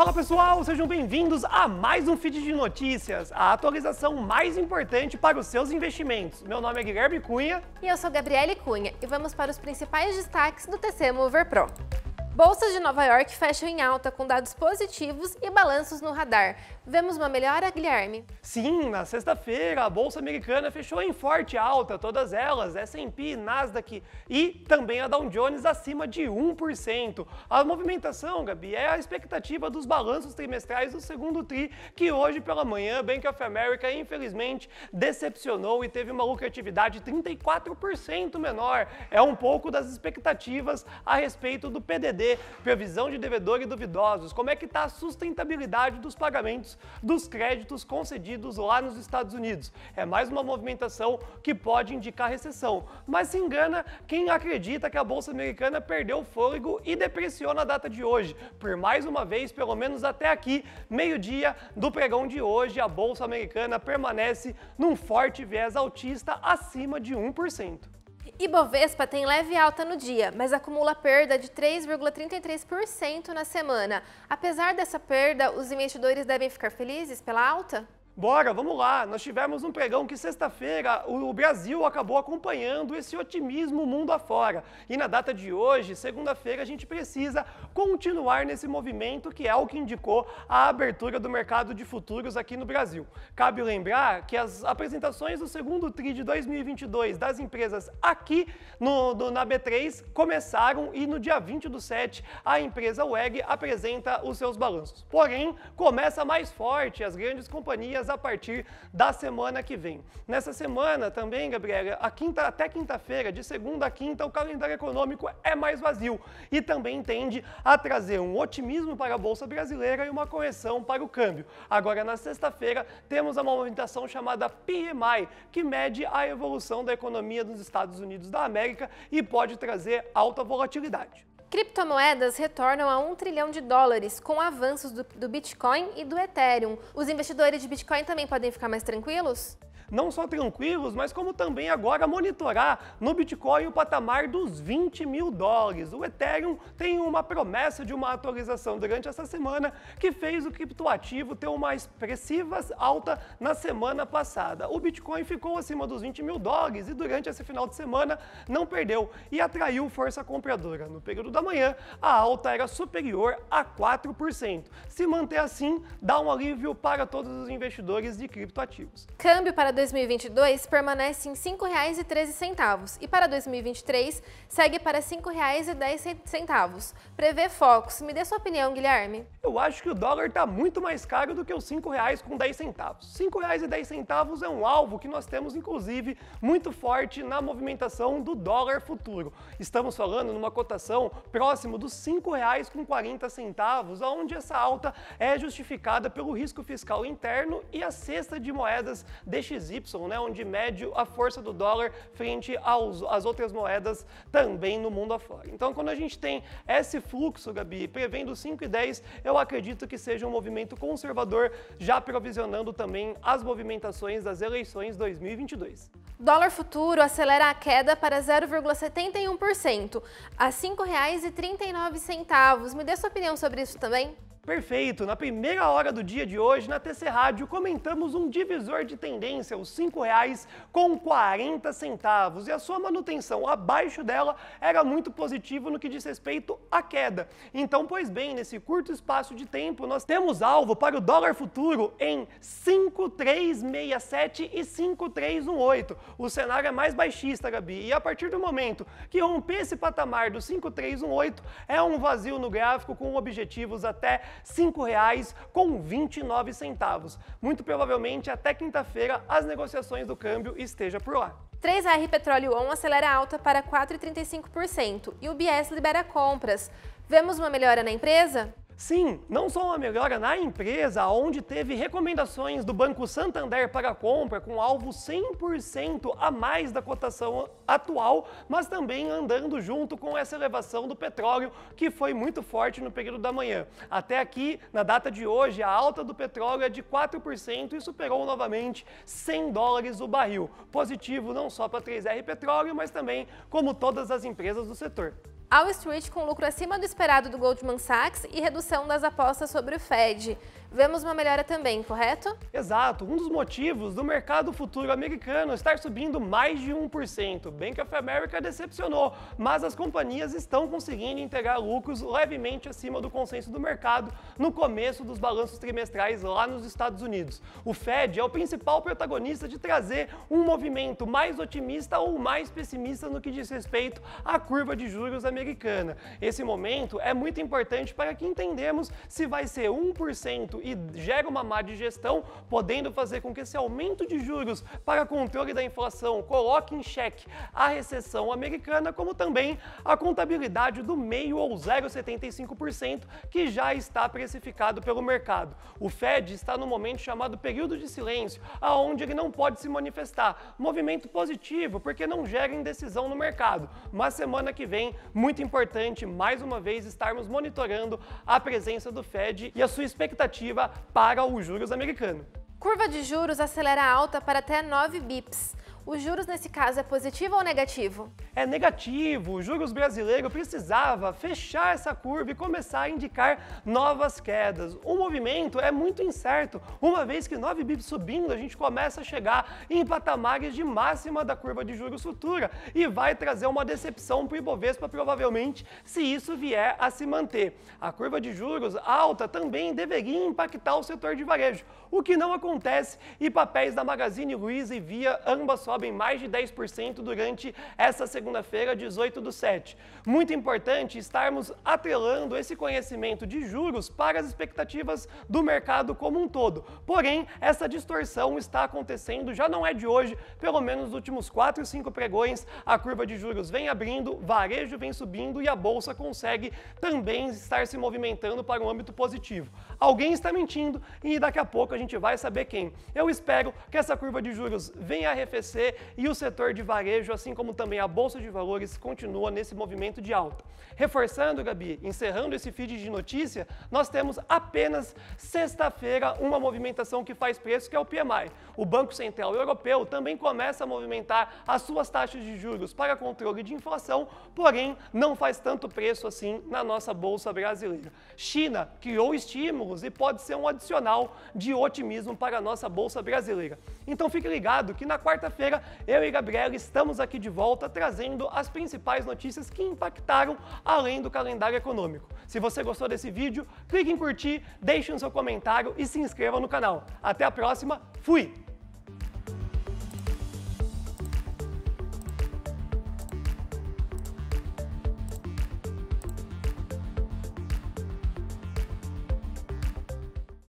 Fala pessoal, sejam bem-vindos a mais um feed de notícias, a atualização mais importante para os seus investimentos. Meu nome é Guilherme Cunha. E eu sou Gabriele Cunha e vamos para os principais destaques do TC Mover Pro. Bolsas de Nova York fecham em alta com dados positivos e balanços no radar, Vemos uma melhora, Guilherme? Sim, na sexta-feira a Bolsa Americana fechou em forte alta, todas elas, S&P, Nasdaq e também a Dow Jones acima de 1%. A movimentação, Gabi, é a expectativa dos balanços trimestrais do segundo TRI, que hoje pela manhã Bank of America infelizmente decepcionou e teve uma lucratividade 34% menor. É um pouco das expectativas a respeito do PDD, previsão de devedores duvidosos. Como é que está a sustentabilidade dos pagamentos dos créditos concedidos lá nos Estados Unidos. É mais uma movimentação que pode indicar recessão, mas se engana quem acredita que a bolsa americana perdeu fôlego e depreciou na data de hoje. Por mais uma vez, pelo menos até aqui, meio-dia do pregão de hoje, a bolsa americana permanece num forte viés altista acima de 1%. Ibovespa tem leve alta no dia, mas acumula perda de 3,33% na semana. Apesar dessa perda, os investidores devem ficar felizes pela alta? Bora, vamos lá. Nós tivemos um pregão que sexta-feira o Brasil acabou acompanhando esse otimismo mundo afora. E na data de hoje, segunda-feira, a gente precisa continuar nesse movimento que é o que indicou a abertura do mercado de futuros aqui no Brasil. Cabe lembrar que as apresentações do segundo TRI de 2022 das empresas aqui no, no, na B3 começaram e no dia 20 do 7 a empresa WEG apresenta os seus balanços. Porém, começa mais forte, as grandes companhias a partir da semana que vem. Nessa semana também, Gabriela, a quinta, até quinta-feira, de segunda a quinta, o calendário econômico é mais vazio e também tende a trazer um otimismo para a Bolsa Brasileira e uma correção para o câmbio. Agora, na sexta-feira, temos uma movimentação chamada PMI, que mede a evolução da economia dos Estados Unidos da América e pode trazer alta volatilidade. Criptomoedas retornam a um trilhão de dólares com avanços do, do Bitcoin e do Ethereum. Os investidores de Bitcoin também podem ficar mais tranquilos? não só tranquilos, mas como também agora monitorar no Bitcoin o patamar dos 20 mil dólares. O Ethereum tem uma promessa de uma atualização durante essa semana que fez o criptoativo ter uma expressiva alta na semana passada. O Bitcoin ficou acima dos 20 mil dólares e durante esse final de semana não perdeu e atraiu força compradora. No período da manhã, a alta era superior a 4%. Se manter assim, dá um alívio para todos os investidores de criptoativos. Câmbio para 2022 permanece em R$ 5,13 e para 2023 segue para R$ 5,10. Prevê focos? Me dê sua opinião, Guilherme. Eu acho que o dólar está muito mais caro do que os R$ 5,10. R$ 5,10 é um alvo que nós temos, inclusive, muito forte na movimentação do dólar futuro. Estamos falando numa cotação próximo dos R$ 5,40, onde essa alta é justificada pelo risco fiscal interno e a cesta de moedas DXY DXY, né, onde mede a força do dólar frente às outras moedas também no mundo afora. Então, quando a gente tem esse fluxo, Gabi, prevendo 5 e 10, eu acredito que seja um movimento conservador, já provisionando também as movimentações das eleições 2022. Dólar futuro acelera a queda para 0,71%, a R$ 5,39. Me dê sua opinião sobre isso também. Perfeito! Na primeira hora do dia de hoje, na TC Rádio, comentamos um divisor de tendência, os R$ 5,40, e a sua manutenção abaixo dela era muito positiva no que diz respeito à queda. Então, pois bem, nesse curto espaço de tempo, nós temos alvo para o dólar futuro em 5,367 e 5,318. O cenário é mais baixista, Gabi, e a partir do momento que romper esse patamar do 5,318, é um vazio no gráfico com objetivos até R$ 5,29. Muito provavelmente até quinta-feira as negociações do câmbio estejam por lá. 3R Petróleo On acelera alta para 4,35% e o BS libera compras. Vemos uma melhora na empresa? Sim, não só uma melhora na empresa, onde teve recomendações do Banco Santander para compra com alvo 100% a mais da cotação atual, mas também andando junto com essa elevação do petróleo que foi muito forte no período da manhã. Até aqui, na data de hoje, a alta do petróleo é de 4% e superou novamente 100 dólares o barril. Positivo não só para 3R Petróleo, mas também como todas as empresas do setor. Wall Street com lucro acima do esperado do Goldman Sachs e redução das apostas sobre o Fed vemos uma melhora também, correto? Exato, um dos motivos do mercado futuro americano estar subindo mais de 1%. Bank of America decepcionou, mas as companhias estão conseguindo entregar lucros levemente acima do consenso do mercado no começo dos balanços trimestrais lá nos Estados Unidos. O Fed é o principal protagonista de trazer um movimento mais otimista ou mais pessimista no que diz respeito à curva de juros americana. Esse momento é muito importante para que entendemos se vai ser 1% e gera uma má digestão, podendo fazer com que esse aumento de juros para controle da inflação coloque em xeque a recessão americana, como também a contabilidade do meio ou 0,75% que já está precificado pelo mercado. O Fed está no momento chamado período de silêncio, aonde ele não pode se manifestar. Movimento positivo, porque não gera indecisão no mercado. Mas semana que vem, muito importante mais uma vez estarmos monitorando a presença do Fed e a sua expectativa negativa para os juros americanos. Curva de juros acelera alta para até 9 bips. Os juros nesse caso é positivo ou negativo? É negativo. O juros brasileiro precisava fechar essa curva e começar a indicar novas quedas. O movimento é muito incerto, uma vez que 9 bips subindo, a gente começa a chegar em patamares de máxima da curva de juros futura e vai trazer uma decepção para o Ibovespa provavelmente se isso vier a se manter. A curva de juros alta também deveria impactar o setor de varejo, o que não acontece e papéis da Magazine Luiza e Via ambas sobem mais de 10% durante essa segunda-feira, 18 do 7. Muito importante estarmos atrelando esse conhecimento de juros para as expectativas do mercado como um todo. Porém, essa distorção está acontecendo, já não é de hoje, pelo menos nos últimos 4 ou 5 pregões, a curva de juros vem abrindo, varejo vem subindo e a bolsa consegue também estar se movimentando para um âmbito positivo. Alguém está mentindo e daqui a pouco a gente vai saber quem. Eu espero que essa curva de juros venha arrefecer e o setor de varejo, assim como também a bolsa de valores, continua nesse movimento de alta. Reforçando, Gabi, encerrando esse feed de notícia, nós temos apenas sexta-feira uma movimentação que faz preço, que é o PMI. O Banco Central Europeu também começa a movimentar as suas taxas de juros para controle de inflação, porém não faz tanto preço assim na nossa bolsa brasileira. China criou estímulos e pode ser um adicional de otimismo para a nossa bolsa brasileira. Então fique ligado que na quarta-feira quinta-feira, eu e Gabriela estamos aqui de volta trazendo as principais notícias que impactaram além do calendário econômico. Se você gostou desse vídeo, clique em curtir, deixe um seu comentário e se inscreva no canal. Até a próxima, fui!